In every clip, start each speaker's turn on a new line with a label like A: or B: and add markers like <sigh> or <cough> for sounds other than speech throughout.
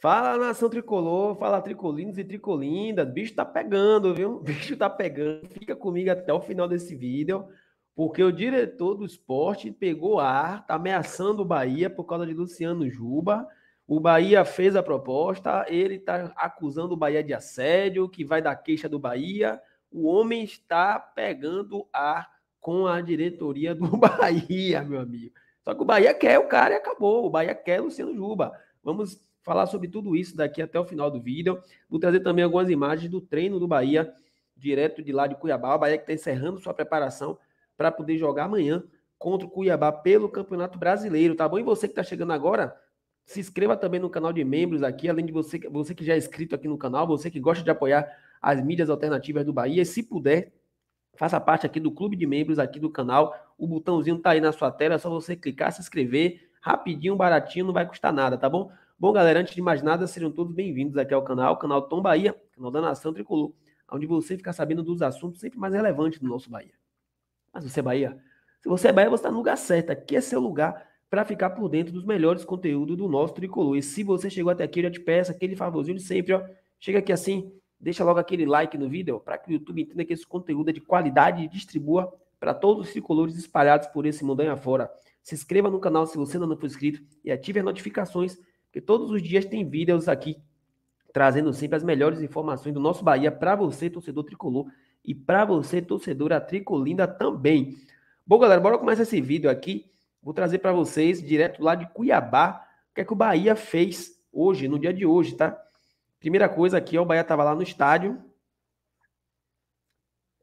A: Fala nação tricolor, fala tricolinos e tricolindas, bicho tá pegando, viu? <laughs> Bicho tá pegando. Fica comigo até o final desse vídeo, porque o diretor do esporte pegou ar, tá ameaçando o Bahia por causa de Luciano Juba. O Bahia fez a proposta, ele tá acusando o Bahia de assédio, que vai dar queixa do Bahia. O homem está pegando ar com a diretoria do <laughs> Bahia, meu amigo. Só que o Bahia quer o cara e acabou. O Bahia quer Luciano Juba. Vamos falar sobre tudo isso daqui até o final do vídeo. Vou trazer também algumas imagens do treino do Bahia, direto de lá de Cuiabá. O Bahia que está encerrando sua preparação para poder jogar amanhã contra o Cuiabá pelo Campeonato Brasileiro, tá bom? E você que está chegando agora, se inscreva também no canal de membros aqui, além de você, você que já é inscrito aqui no canal, você que gosta de apoiar as mídias alternativas do Bahia, e se puder, faça parte aqui do clube de membros aqui do canal. O botãozinho tá aí na sua tela, é só você clicar, se inscrever, rapidinho, baratinho, não vai custar nada, tá bom? Bom, galera, antes de mais nada, sejam todos bem-vindos aqui ao canal, canal Tom Bahia, canal da Nação Tricolor, onde você fica sabendo dos assuntos sempre mais relevantes do nosso Bahia. Mas você é Bahia? Se você é Bahia, você está no lugar certo. Aqui é seu lugar para ficar por dentro dos melhores conteúdos do nosso Tricolor. E se você chegou até aqui, eu já te peço aquele favorzinho de sempre, ó. Chega aqui assim, deixa logo aquele like no vídeo para que o YouTube entenda que esse conteúdo é de qualidade e distribua para todos os tricolores espalhados por esse aí afora. Se inscreva no canal se você ainda não for inscrito e ative as notificações porque todos os dias tem vídeos aqui trazendo sempre as melhores informações do nosso Bahia para você, torcedor tricolor, e para você, torcedora tricolinda também. Bom, galera, bora começar esse vídeo aqui. Vou trazer para vocês, direto lá de Cuiabá, o que é que o Bahia fez hoje, no dia de hoje, tá? Primeira coisa aqui, ó, o Bahia estava lá no estádio.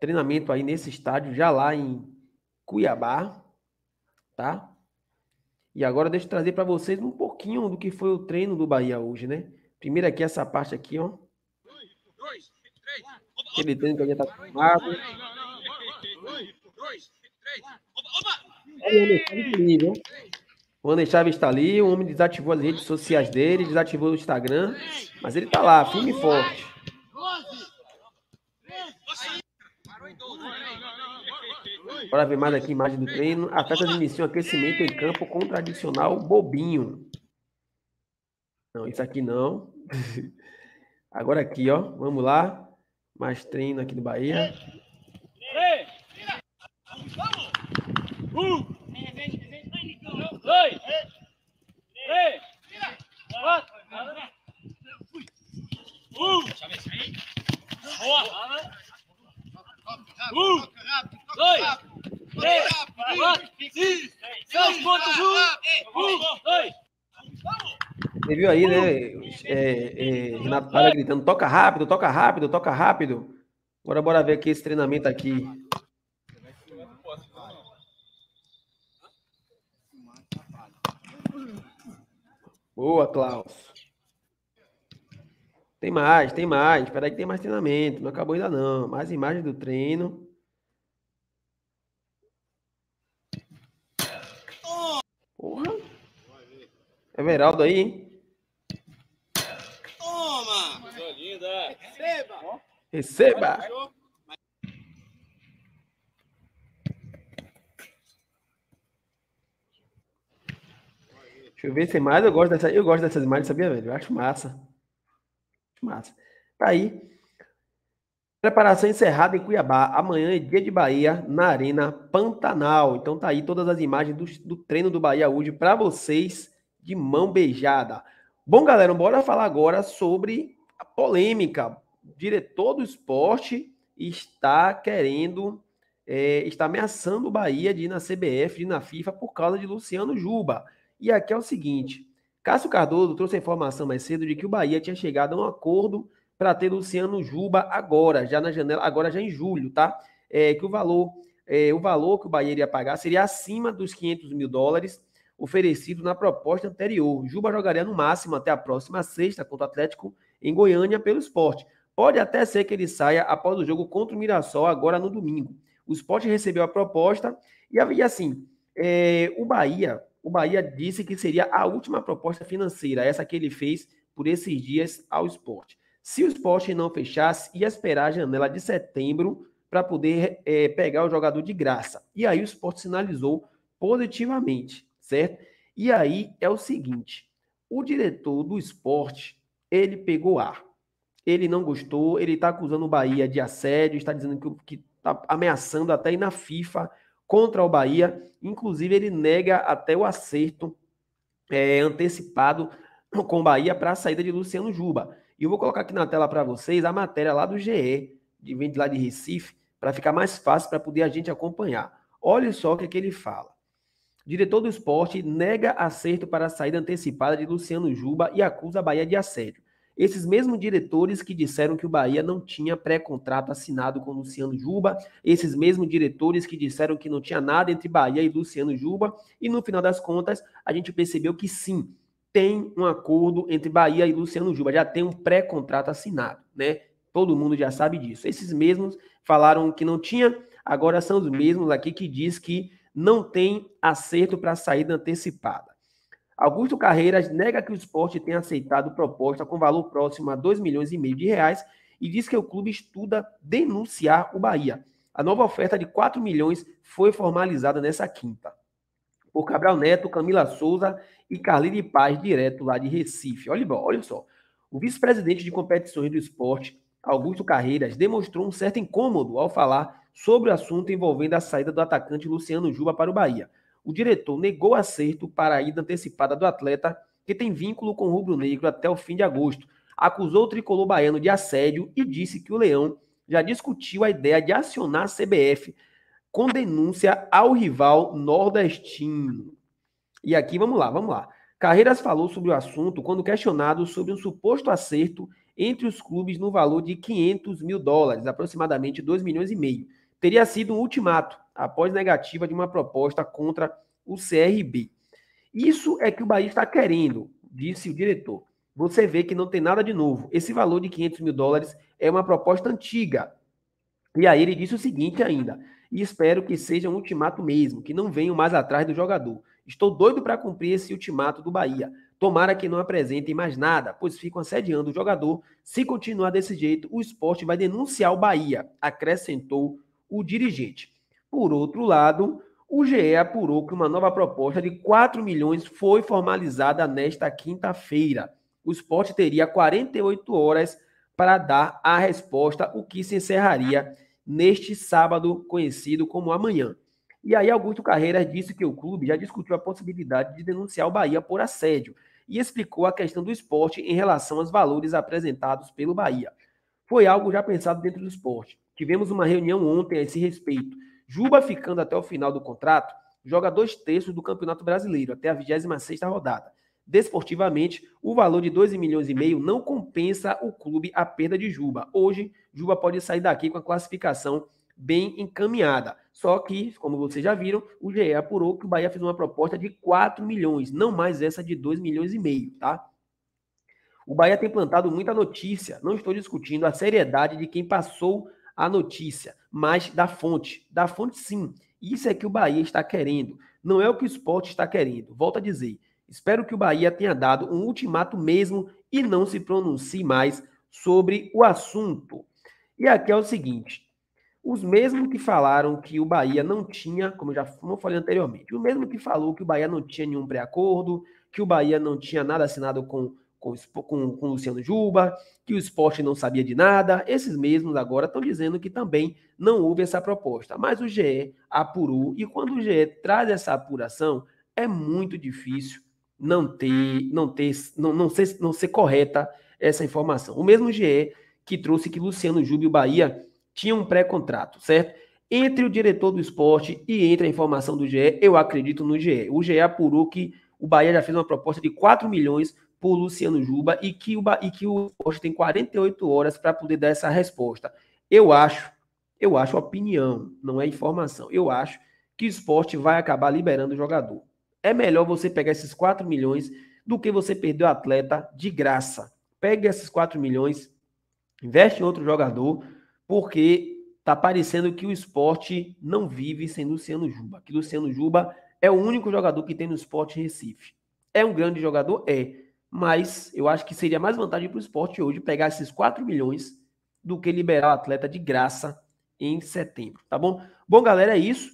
A: Treinamento aí nesse estádio, já lá em Cuiabá, tá? E agora deixa eu trazer para vocês um pouquinho do que foi o treino do Bahia hoje, né? Primeiro aqui essa parte aqui, ó. Aquele treino que a gente tá formado. O André Chaves está ali, o homem desativou as redes sociais dele, desativou o Instagram, mas ele está lá, firme e forte. Bora ver mais aqui imagem do treino. Atletas iniciam aquecimento em campo com o tradicional bobinho. Não, isso aqui não. <laughs> Agora aqui, ó. Vamos lá. Mais treino aqui do Bahia. Um, dois, três, quatro, um, boa, um, você viu aí, né? É, é, Renato Pará gritando: toca rápido, toca rápido, toca rápido. Agora bora ver aqui esse treinamento aqui. Boa, Klaus. Tem mais, tem mais. Espera aí que tem mais treinamento. Não acabou ainda não. Mais imagens do treino. Everaldo aí, hein? Toma! linda! Receba! Receba! Deixa eu ver se mais. Eu gosto, dessa, eu gosto dessas imagens, sabia, velho? Eu acho massa. Acho massa. Tá aí. Preparação encerrada em Cuiabá. Amanhã é dia de Bahia na Arena Pantanal. Então tá aí todas as imagens do, do treino do Bahia hoje para vocês de mão beijada. Bom, galera, bora falar agora sobre a polêmica. O diretor do esporte está querendo, é, está ameaçando o Bahia de ir na CBF, de ir na FIFA por causa de Luciano Juba. E aqui é o seguinte: Cássio Cardoso trouxe a informação mais cedo de que o Bahia tinha chegado a um acordo para ter Luciano Juba agora, já na janela, agora já em julho, tá? É, que o valor, é, o valor que o Bahia iria pagar seria acima dos 500 mil dólares oferecido na proposta anterior. Juba jogaria no máximo até a próxima sexta contra o Atlético em Goiânia pelo esporte. Pode até ser que ele saia após o jogo contra o Mirassol, agora no domingo. O esporte recebeu a proposta e, havia assim, é, o Bahia o Bahia disse que seria a última proposta financeira, essa que ele fez por esses dias ao esporte. Se o esporte não fechasse, ia esperar a janela de setembro para poder é, pegar o jogador de graça. E aí o esporte sinalizou positivamente certo? E aí é o seguinte, o diretor do esporte, ele pegou ar. Ele não gostou, ele está acusando o Bahia de assédio, está dizendo que está ameaçando até ir na FIFA contra o Bahia. Inclusive, ele nega até o acerto é, antecipado com o Bahia para a saída de Luciano Juba. E eu vou colocar aqui na tela para vocês a matéria lá do GE, de vem de lá de Recife, para ficar mais fácil para poder a gente acompanhar. Olha só o que, é que ele fala. Diretor do esporte nega acerto para a saída antecipada de Luciano Juba e acusa a Bahia de assédio. Esses mesmos diretores que disseram que o Bahia não tinha pré-contrato assinado com Luciano Juba, esses mesmos diretores que disseram que não tinha nada entre Bahia e Luciano Juba, e no final das contas, a gente percebeu que sim, tem um acordo entre Bahia e Luciano Juba, já tem um pré-contrato assinado, né? Todo mundo já sabe disso. Esses mesmos falaram que não tinha, agora são os mesmos aqui que diz que não tem acerto para saída antecipada. Augusto Carreiras nega que o esporte tenha aceitado proposta com valor próximo a 2 milhões e meio de reais e diz que o clube estuda denunciar o Bahia. A nova oferta de 4 milhões foi formalizada nessa quinta. Por Cabral Neto, Camila Souza e Carlinhos de Paz, direto lá de Recife. Olha, olha só, o vice-presidente de competições do esporte, Augusto Carreiras demonstrou um certo incômodo ao falar sobre o assunto envolvendo a saída do atacante Luciano Juba para o Bahia. O diretor negou acerto para a ida antecipada do atleta, que tem vínculo com o rubro-negro até o fim de agosto. Acusou o tricolor baiano de assédio e disse que o Leão já discutiu a ideia de acionar a CBF com denúncia ao rival nordestino. E aqui, vamos lá, vamos lá. Carreiras falou sobre o assunto quando questionado sobre um suposto acerto entre os clubes no valor de 500 mil dólares, aproximadamente 2 milhões e meio. Teria sido um ultimato após negativa de uma proposta contra o CRB. Isso é que o Bahia está querendo, disse o diretor. Você vê que não tem nada de novo. Esse valor de 500 mil dólares é uma proposta antiga. E aí ele disse o seguinte ainda. E espero que seja um ultimato mesmo, que não venham mais atrás do jogador. Estou doido para cumprir esse ultimato do Bahia. Tomara que não apresentem mais nada, pois ficam assediando o jogador. Se continuar desse jeito, o esporte vai denunciar o Bahia, acrescentou o dirigente. Por outro lado, o GE apurou que uma nova proposta de 4 milhões foi formalizada nesta quinta-feira. O esporte teria 48 horas para dar a resposta, o que se encerraria neste sábado, conhecido como amanhã. E aí, Augusto Carreira disse que o clube já discutiu a possibilidade de denunciar o Bahia por assédio, e explicou a questão do esporte em relação aos valores apresentados pelo Bahia. Foi algo já pensado dentro do esporte. Tivemos uma reunião ontem a esse respeito. Juba ficando até o final do contrato, joga dois terços do Campeonato Brasileiro, até a 26 rodada. Desportivamente, o valor de 12 milhões e meio não compensa o clube a perda de Juba. Hoje, Juba pode sair daqui com a classificação bem encaminhada. Só que, como vocês já viram, o GE apurou que o Bahia fez uma proposta de 4 milhões, não mais essa de 2 milhões e meio, tá? O Bahia tem plantado muita notícia. Não estou discutindo a seriedade de quem passou a notícia, mas da fonte. Da fonte, sim. Isso é que o Bahia está querendo. Não é o que o esporte está querendo. Volto a dizer. Espero que o Bahia tenha dado um ultimato mesmo e não se pronuncie mais sobre o assunto. E aqui é o seguinte: os mesmos que falaram que o Bahia não tinha, como eu já como falei anteriormente, o mesmo que falou que o Bahia não tinha nenhum pré-acordo, que o Bahia não tinha nada assinado com, com, com, com Luciano Juba, que o esporte não sabia de nada, esses mesmos agora estão dizendo que também não houve essa proposta. Mas o GE apurou, e quando o GE traz essa apuração, é muito difícil não ter, não ter, não, não ser, não ser correta essa informação. O mesmo GE que trouxe que Luciano Juba e o Bahia tinha um pré-contrato, certo? Entre o diretor do esporte e entre a informação do GE, eu acredito no GE. O GE apurou que o Bahia já fez uma proposta de 4 milhões por Luciano Juba e que o, e que o esporte tem 48 horas para poder dar essa resposta. Eu acho, eu acho opinião, não é informação. Eu acho que o esporte vai acabar liberando o jogador. É melhor você pegar esses 4 milhões do que você perder o atleta de graça. Pegue esses 4 milhões, investe em outro jogador porque tá parecendo que o esporte não vive sem Luciano Juba. Que Luciano Juba é o único jogador que tem no esporte Recife. É um grande jogador? É. Mas eu acho que seria mais vantagem para o esporte hoje pegar esses 4 milhões do que liberar o atleta de graça em setembro, tá bom? Bom, galera, é isso.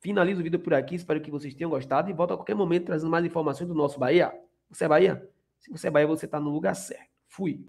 A: Finalizo o vídeo por aqui. Espero que vocês tenham gostado e volto a qualquer momento trazendo mais informações do nosso Bahia. Você é Bahia? Se você é Bahia, você está no lugar certo. Fui.